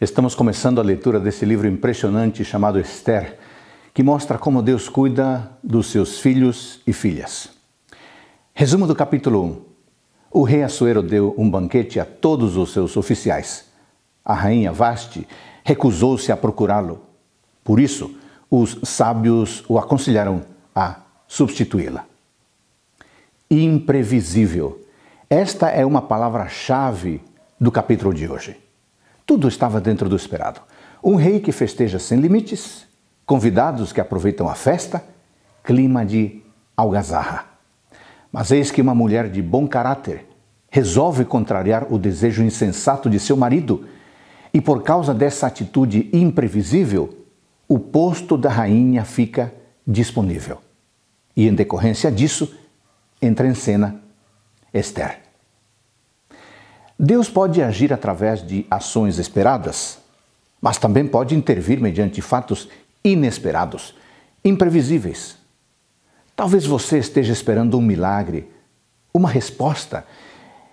Estamos começando a leitura desse livro impressionante chamado Esther, que mostra como Deus cuida dos seus filhos e filhas. Resumo do capítulo 1. O rei Assuero deu um banquete a todos os seus oficiais. A rainha Vaste recusou-se a procurá-lo. Por isso, os sábios o aconselharam a substituí-la. Imprevisível. Esta é uma palavra-chave do capítulo de hoje. Tudo estava dentro do esperado. Um rei que festeja sem limites, convidados que aproveitam a festa, clima de algazarra. Mas eis que uma mulher de bom caráter resolve contrariar o desejo insensato de seu marido e, por causa dessa atitude imprevisível, o posto da rainha fica disponível. E, em decorrência disso, entra em cena Esther. Deus pode agir através de ações esperadas, mas também pode intervir mediante fatos inesperados, imprevisíveis. Talvez você esteja esperando um milagre, uma resposta,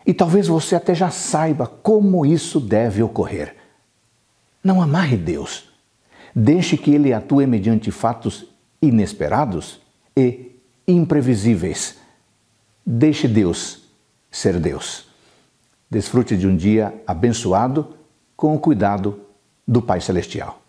e talvez você até já saiba como isso deve ocorrer. Não amarre Deus. Deixe que ele atue mediante fatos inesperados e imprevisíveis. Deixe Deus ser Deus. Desfrute de um dia abençoado com o cuidado do Pai Celestial.